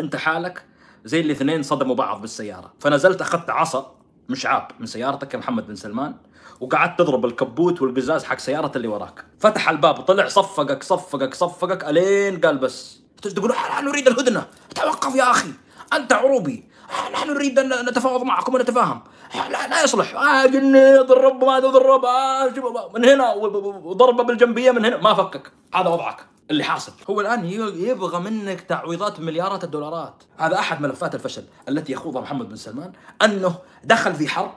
انت حالك زي الاثنين صدموا بعض بالسياره فنزلت اخذت عصا مشعاب من سيارتك يا محمد بن سلمان وقعدت تضرب الكبوت والقزاز حق سياره اللي وراك فتح الباب وطلع صفقك صفقك صفقك الين قال بس تقول احنا نريد الهدنه توقف يا اخي انت عروبي نحن نريد ان نتفاوض معكم ونتفاهم لا, لا يصلح آه جني ضرب ما ضرب آه من هنا وضربه بالجنبيه من هنا ما فكك هذا وضعك اللي حاصل هو الان يبغى منك تعويضات مليارات الدولارات هذا احد ملفات الفشل التي يخوضها محمد بن سلمان انه دخل في حرب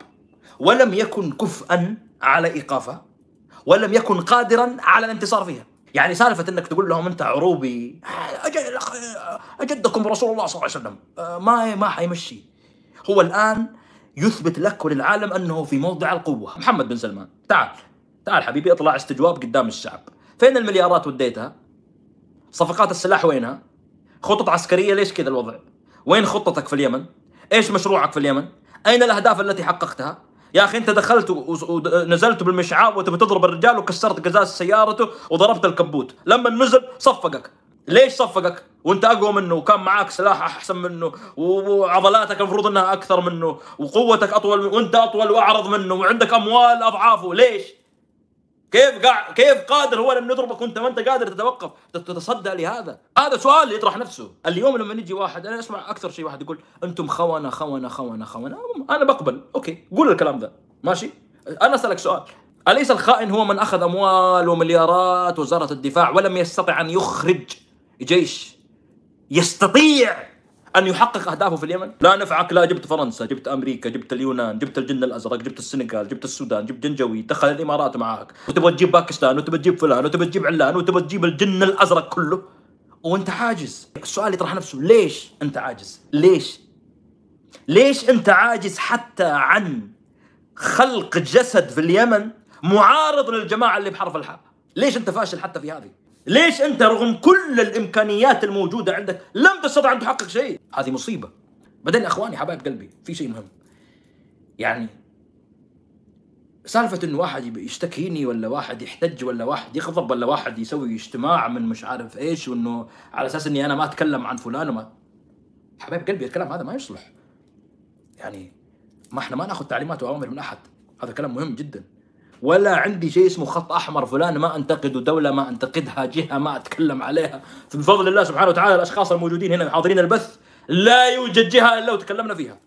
ولم يكن كفءا على ايقافها ولم يكن قادرا على الانتصار فيها يعني سالفه انك تقول لهم انت عروبي اجدكم رسول الله صلى الله عليه وسلم آه، ما ما حيمشي هو الان يثبت لك وللعالم انه في موضع القوه محمد بن سلمان تعال تعال حبيبي اطلع استجواب قدام الشعب فين المليارات وديتها صفقات السلاح وينها؟ خطط عسكريه ليش كذا الوضع؟ وين خطتك في اليمن؟ ايش مشروعك في اليمن؟ اين الاهداف التي حققتها؟ يا اخي انت دخلت ونزلت بالمشعاب وتبي تضرب الرجال وكسرت قزاز سيارته وضربت الكبوت، لما نزل صفقك، ليش صفقك؟ وانت اقوى منه وكان معاك سلاح احسن منه وعضلاتك المفروض انها اكثر منه وقوتك اطول وانت اطول واعرض منه وعندك اموال اضعافه، ليش؟ كيف قا... كيف قادر هو لما يضربك وانت ما انت قادر تتوقف تتصدى لهذا هذا سؤال يطرح نفسه اليوم لما يجي واحد انا اسمع اكثر شيء واحد يقول انتم خونه خونه خونه خونه انا بقبل اوكي قول الكلام ذا ماشي انا اسالك سؤال اليس الخائن هو من اخذ اموال ومليارات وزاره الدفاع ولم يستطع ان يخرج جيش يستطيع ان يحقق اهدافه في اليمن؟ لا نفعك لا جبت فرنسا، جبت امريكا، جبت اليونان، جبت الجن الازرق، جبت السنغال، جبت السودان، جبت جنجوي، دخل الامارات معاك، وتبغى تجيب باكستان، وتبغى تجيب فلان، وتبغى تجيب علان، وتبغى تجيب الجن الازرق كله وانت عاجز. السؤال يطرح نفسه ليش انت عاجز؟ ليش؟ ليش انت عاجز حتى عن خلق جسد في اليمن معارض للجماعه اللي بحرف الحاء؟ ليش انت فاشل حتى في هذه؟ ليش انت رغم كل الامكانيات الموجوده عندك لم تستطع ان تحقق شيء هذه مصيبه بعدين اخواني حبايب قلبي في شيء مهم يعني سالفة انه واحد يشتكيني ولا واحد يحتج ولا واحد يغضب ولا واحد يسوي اجتماع من مش عارف ايش وانه على اساس اني انا ما اتكلم عن فلان وما حبايب قلبي الكلام هذا ما يصلح يعني ما احنا ما ناخذ تعليمات واوامر من احد هذا كلام مهم جدا ولا عندي شيء اسمه خط احمر فلان ما انتقده دوله ما انتقدها جهه ما اتكلم عليها بفضل الله سبحانه وتعالى الاشخاص الموجودين هنا حاضرين البث لا يوجد جهه الا وتكلمنا فيها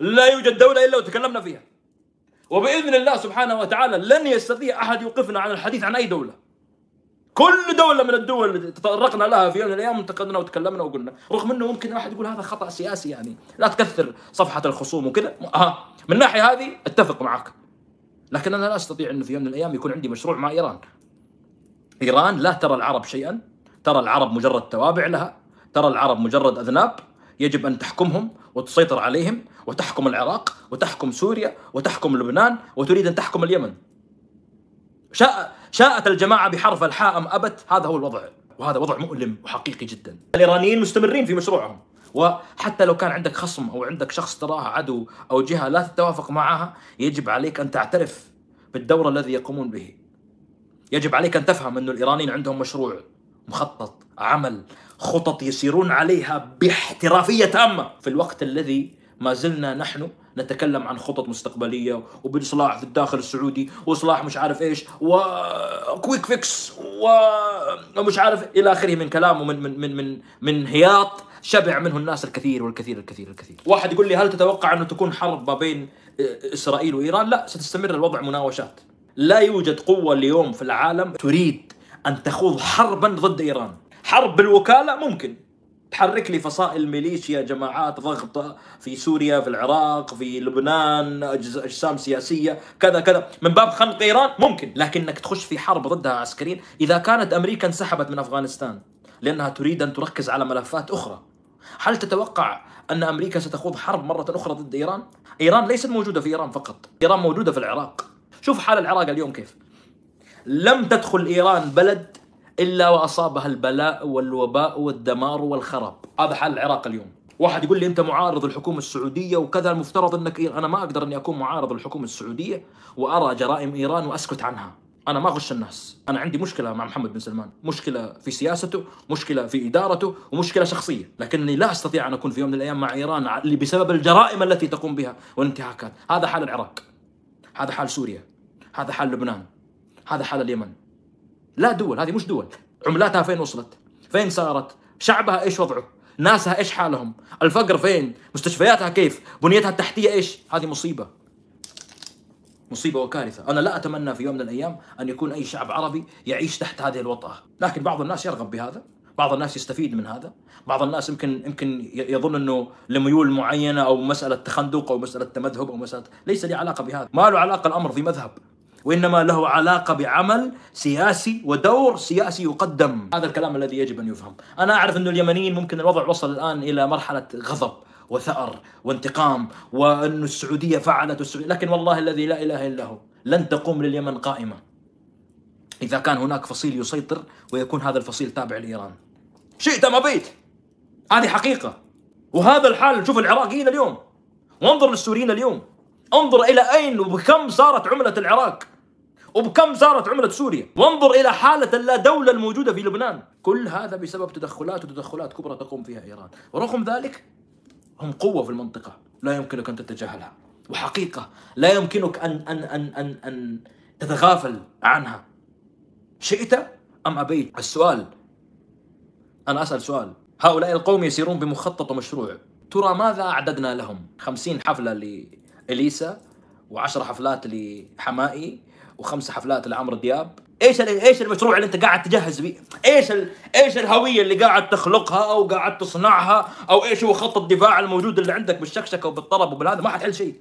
لا يوجد دوله الا وتكلمنا فيها وباذن الله سبحانه وتعالى لن يستطيع احد يوقفنا عن الحديث عن اي دوله كل دولة من الدول اللي تطرقنا لها في يوم من الأيام انتقدنا وتكلمنا وقلنا رغم أنه ممكن واحد يقول هذا خطأ سياسي يعني لا تكثر صفحة الخصوم وكذا آه، من الناحية هذه اتفق معك لكن انا لا استطيع انه في يوم من الايام يكون عندي مشروع مع ايران. ايران لا ترى العرب شيئا، ترى العرب مجرد توابع لها، ترى العرب مجرد اذناب، يجب ان تحكمهم وتسيطر عليهم وتحكم العراق وتحكم سوريا وتحكم لبنان وتريد ان تحكم اليمن. شاء شاءت الجماعه بحرف الحاء ام ابت هذا هو الوضع وهذا وضع مؤلم وحقيقي جدا. الايرانيين مستمرين في مشروعهم. وحتى لو كان عندك خصم او عندك شخص تراه عدو او جهه لا تتوافق معها يجب عليك ان تعترف بالدور الذي يقومون به. يجب عليك ان تفهم انه الايرانيين عندهم مشروع مخطط عمل خطط يسيرون عليها باحترافيه تامه في الوقت الذي ما زلنا نحن نتكلم عن خطط مستقبليه وبالاصلاح في الداخل السعودي واصلاح مش عارف ايش وكويك فيكس ومش عارف الى اخره من كلام ومن من من من من هياط شبع منه الناس الكثير والكثير الكثير الكثير واحد يقول لي هل تتوقع أنه تكون حرب ما بين آه، إسرائيل وإيران لا ستستمر الوضع مناوشات لا يوجد قوة اليوم في العالم تريد أن تخوض حربا ضد إيران حرب بالوكالة ممكن تحرك لي فصائل ميليشيا جماعات ضغط في سوريا في العراق في لبنان اجسام سياسيه كذا كذا من باب خنق ايران ممكن لكنك تخش في حرب ضدها عسكريا اذا كانت امريكا انسحبت من افغانستان لانها تريد ان تركز على ملفات اخرى هل تتوقع أن أمريكا ستخوض حرب مرة أخرى ضد إيران؟ إيران ليست موجودة في إيران فقط إيران موجودة في العراق شوف حال العراق اليوم كيف لم تدخل إيران بلد إلا وأصابها البلاء والوباء والدمار والخراب هذا حال العراق اليوم واحد يقول لي انت معارض الحكومه السعوديه وكذا المفترض انك انا ما اقدر اني اكون معارض الحكومه السعوديه وارى جرائم ايران واسكت عنها انا ما اغش الناس انا عندي مشكله مع محمد بن سلمان مشكله في سياسته مشكله في ادارته ومشكله شخصيه لكنني لا استطيع ان اكون في يوم من الايام مع ايران اللي بسبب الجرائم التي تقوم بها والانتهاكات هذا حال العراق هذا حال سوريا هذا حال لبنان هذا حال اليمن لا دول هذه مش دول عملاتها فين وصلت فين صارت شعبها ايش وضعه ناسها ايش حالهم الفقر فين مستشفياتها كيف بنيتها التحتيه ايش هذه مصيبه مصيبة وكارثة أنا لا أتمنى في يوم من الأيام أن يكون أي شعب عربي يعيش تحت هذه الوطأة لكن بعض الناس يرغب بهذا بعض الناس يستفيد من هذا بعض الناس يمكن يمكن يظن انه لميول معينه او مساله تخندق او مساله تمذهب او مساله ليس لي علاقه بهذا ما له علاقه الامر في مذهب وانما له علاقه بعمل سياسي ودور سياسي يقدم هذا الكلام الذي يجب ان يفهم انا اعرف انه اليمنيين ممكن الوضع وصل الان الى مرحله غضب وثأر وانتقام وأن السعودية فعلت السعودية لكن والله الذي لا إله إلا هو لن تقوم لليمن قائمة إذا كان هناك فصيل يسيطر ويكون هذا الفصيل تابع لإيران شئت ما بيت هذه حقيقة وهذا الحال شوف العراقيين اليوم وانظر للسوريين اليوم انظر إلى أين وبكم صارت عملة العراق وبكم صارت عملة سوريا وانظر إلى حالة اللا دولة الموجودة في لبنان كل هذا بسبب تدخلات وتدخلات كبرى تقوم فيها إيران ورغم ذلك هم قوة في المنطقة لا يمكنك أن تتجاهلها وحقيقة لا يمكنك أن أن أن أن, أن تتغافل عنها شئت أم أبيت السؤال أنا أسأل سؤال هؤلاء القوم يسيرون بمخطط ومشروع ترى ماذا أعددنا لهم خمسين حفلة لإليسا وعشر حفلات لحمائي وخمس حفلات لعمرو دياب ايش ايش المشروع اللي انت قاعد تجهز بيه؟ ايش ال... ايش الهويه اللي قاعد تخلقها او قاعد تصنعها او ايش هو خط الدفاع الموجود اللي عندك بالشكشكه وبالطلب وبالهذا ما حتحل شيء.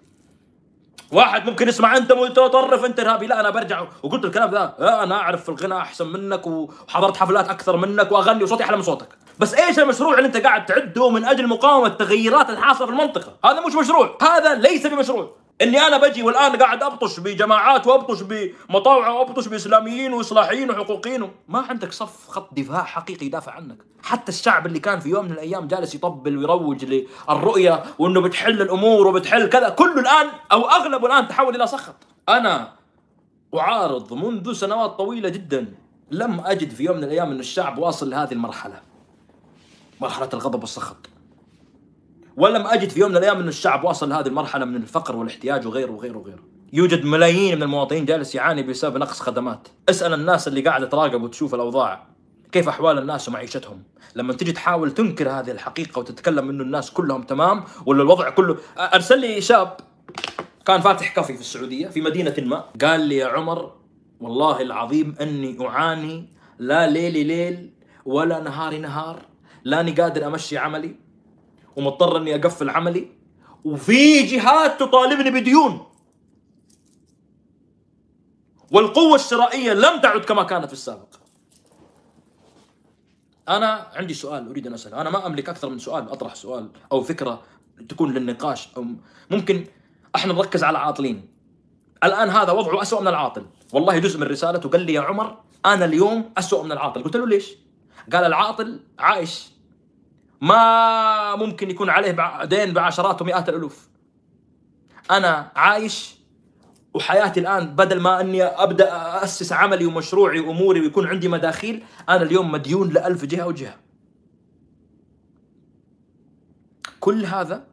واحد ممكن يسمع انت متطرف انت ارهابي لا انا برجع وقلت الكلام ذا آه، انا اعرف في الغنى احسن منك وحضرت حفلات اكثر منك واغني وصوتي احلى من صوتك بس ايش المشروع اللي انت قاعد تعده من اجل مقاومه التغيرات الحاصله في المنطقه هذا مش مشروع هذا ليس بمشروع اني انا بجي والان قاعد ابطش بجماعات وابطش بمطاوع وابطش باسلاميين واصلاحيين وحقوقيين ما عندك صف خط دفاع حقيقي يدافع عنك، حتى الشعب اللي كان في يوم من الايام جالس يطبل ويروج للرؤيه وانه بتحل الامور وبتحل كذا، كله الان او اغلبه الان تحول الى سخط. انا اعارض منذ سنوات طويله جدا لم اجد في يوم من الايام ان الشعب واصل لهذه المرحله. مرحله الغضب والسخط. ولا ما اجد في يوم من الايام ان الشعب واصل لهذه المرحله من الفقر والاحتياج وغيره وغيره وغيره يوجد ملايين من المواطنين جالس يعاني بسبب نقص خدمات اسال الناس اللي قاعده تراقب وتشوف الاوضاع كيف احوال الناس ومعيشتهم لما تجي تحاول تنكر هذه الحقيقه وتتكلم انه الناس كلهم تمام ولا الوضع كله ارسل لي شاب كان فاتح كافي في السعوديه في مدينه ما قال لي يا عمر والله العظيم اني اعاني لا ليلي ليل ولا نهاري نهار لاني قادر امشي عملي ومضطر اني اقفل عملي وفي جهات تطالبني بديون والقوة الشرائية لم تعد كما كانت في السابق أنا عندي سؤال أريد أن أسأله أنا ما أملك أكثر من سؤال أطرح سؤال أو فكرة تكون للنقاش أو ممكن احنا نركز على عاطلين الان هذا وضعه أسوأ من العاطل والله جزء من رسالته قال لي يا عمر انا اليوم أسوأ من العاطل قلت له ليش قال العاطل عايش ما ممكن يكون عليه دين بعشرات ومئات الالوف انا عايش وحياتي الان بدل ما اني ابدا اسس عملي ومشروعي واموري ويكون عندي مداخيل انا اليوم مديون لألف جهه وجهه كل هذا